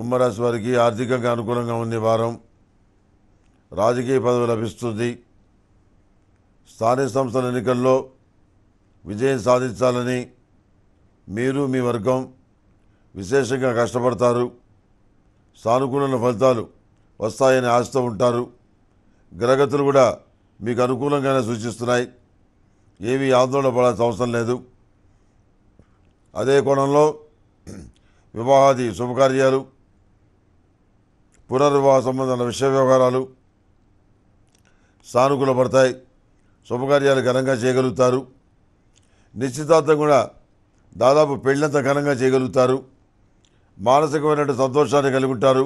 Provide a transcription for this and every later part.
కుంభరాశి వారికి ఆర్థికంగా అనుకూలంగా ఉండే వారం రాజకీయ పదవి లభిస్తుంది స్థానిక సంస్థల ఎన్నికల్లో విజయం సాధించాలని మీరు మీ వర్గం విశేషంగా కష్టపడతారు సానుకూల ఫలితాలు వస్తాయని ఆశతో ఉంటారు గ్రహగతులు కూడా మీకు అనుకూలంగానే సూచిస్తున్నాయి ఏవి ఆందోళన పడాల్సిన అవసరం లేదు అదే కోణంలో వివాహాది శుభకార్యాలు పునర్వివాహ సంబంధమైన విషయ వ్యవహారాలు సానుకూల పడతాయి శుభకార్యాలు ఘనంగా చేయగలుగుతారు నిశ్చితార్థం కూడా దాదాపు పెళ్ళంత ఘనంగా చేయగలుగుతారు మానసికమైనటువంటి సంతోషాన్ని కలిగి ఉంటారు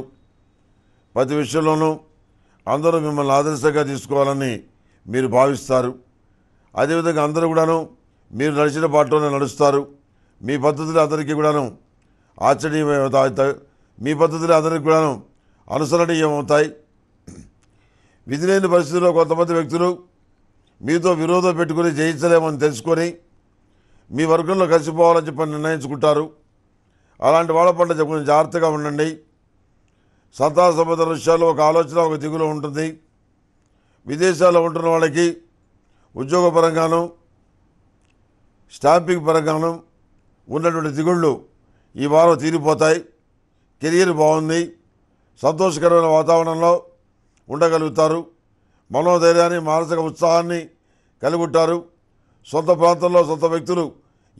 ప్రతి విషయంలోనూ అందరూ మిమ్మల్ని ఆదర్శంగా తీసుకోవాలని మీరు భావిస్తారు అదేవిధంగా అందరూ కూడాను మీరు నడిచిన బాటలోనే నడుస్తారు మీ పద్ధతులు అందరికీ కూడాను ఆచరణీయమైన మీ పద్ధతులు అందరికీ కూడాను అనుసరణీయమవుతాయి విధిలేని పరిస్థితుల్లో కొంతమంది వ్యక్తులు మీతో విరోధం పెట్టుకుని జయించలేమని తెలుసుకొని మీ వర్గంలో కలిసిపోవాలని చెప్పి నిర్ణయించుకుంటారు అలాంటి వాళ్ళ పట్ల కొంచెం జాగ్రత్తగా ఉండండి సంతాన సంబంధ విషయాల్లో ఒక ఆలోచన ఒక దిగులో ఉంటుంది విదేశాల్లో ఉంటున్న వాళ్ళకి ఉద్యోగ పరంగాను స్టాంపింగ్ పరంగాను ఉన్నటువంటి దిగుళ్ళు ఈ వారం తీరిపోతాయి కెరియర్ బాగుంది సంతోషకరమైన వాతావరణంలో ఉండగలుగుతారు మనోధైర్యాన్ని మానసిక ఉత్సాహాన్ని కలిగి ఉంటారు సొంత ప్రాంతంలో సొంత వ్యక్తులు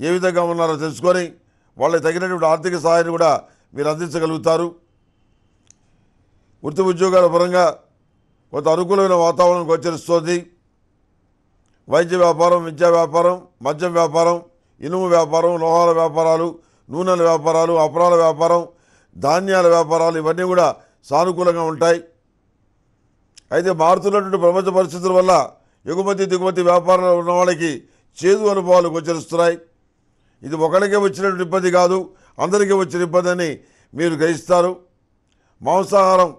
ఏ విధంగా ఉన్నారో తెలుసుకొని వాళ్ళకి తగినటువంటి ఆర్థిక సహాయాన్ని కూడా మీరు అందించగలుగుతారు వృత్తి ఉద్యోగాల పరంగా కొంత అనుకూలమైన వాతావరణం గోచరిస్తోంది వైద్య వ్యాపారం విద్యా వ్యాపారం మద్యం వ్యాపారం ఇనుము వ్యాపారం లోహాల వ్యాపారాలు నూనెల వ్యాపారాలు అపరాల వ్యాపారం ధాన్యాల వ్యాపారాలు ఇవన్నీ కూడా సానుకూలంగా ఉంటాయి అయితే మారుతున్నటువంటి ప్రపంచ పరిస్థితుల వల్ల ఎగుమతి దిగుమతి వ్యాపారంలో ఉన్న వాళ్ళకి చేదు అనుభవాలు గోచరిస్తున్నాయి ఇది ఒకరికే వచ్చినటువంటి ఇబ్బంది కాదు అందరికీ వచ్చిన ఇబ్బంది అని మీరు గ్రహిస్తారు మాంసాహారం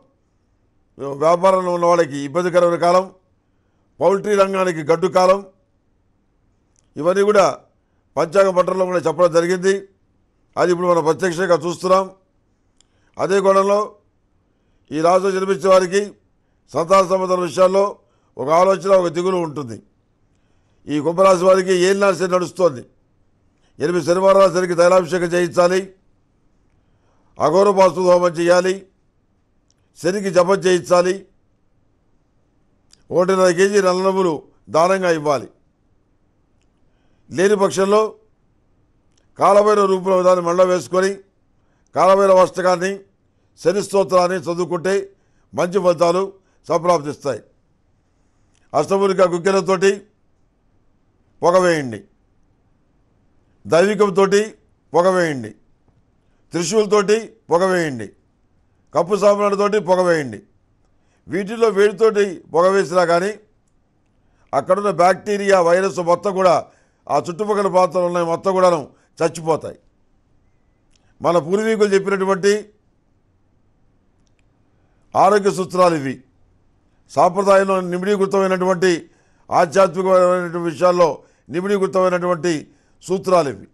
వ్యాపారంలో ఉన్న వాళ్ళకి ఇబ్బందికరమైన కాలం పౌల్ట్రీ రంగానికి గడ్డు కాలం ఇవన్నీ కూడా పంచాంగ పట్టణంలో కూడా చెప్పడం జరిగింది అది ఇప్పుడు మనం ప్రత్యక్షంగా చూస్తున్నాం అదే కోణంలో ఈ రాష్ట్రం జన్మించిన వారికి సంతాన సంబంధాల విషయాల్లో ఒక ఆలోచన ఒక దిగులు ఉంటుంది ఈ కుంభరాశి వారికి ఏలినాడు శని నడుస్తోంది ఎనిమిది శనివారం శనికి తైలాభిషేకం చేయించాలి అఘోరపాస్తు హోమం చేయాలి శనికి జపం చేయించాలి ఒకటిన్నర కేజీ నల్లనవ్వులు దానంగా ఇవ్వాలి లేని పక్షంలో కాలమైన రూపంలో దాన్ని మండ వేసుకొని కాలభైరవ వర్షకాన్ని శని స్తోత్రాన్ని చదువుకుంటే మంచి ఫలితాలు సంప్రాప్తిస్తాయి అష్టమునిగా గుగ్గిలతోటి పొగవేయండి దైవికంతో పొగవేయండి త్రిశూలతోటి పొగవేయండి కప్పు సాంబ్రాణితోటి పొగవేయండి వీటిలో వేడితోటి పొగవేసినా కానీ అక్కడున్న బ్యాక్టీరియా వైరస్ మొత్తం కూడా ఆ చుట్టుపక్కల ప్రాంతంలో ఉన్నాయి మొత్తం కూడాను చచ్చిపోతాయి మన పూర్వీకులు చెప్పినటువంటి ఆరోగ్య సూత్రాలు ఇవి సాంప్రదాయంలో నిమిడీకృతమైనటువంటి ఆధ్యాత్మికమైనటువంటి విషయాల్లో నిమిడీకృతమైనటువంటి సూత్రాలు ఇవి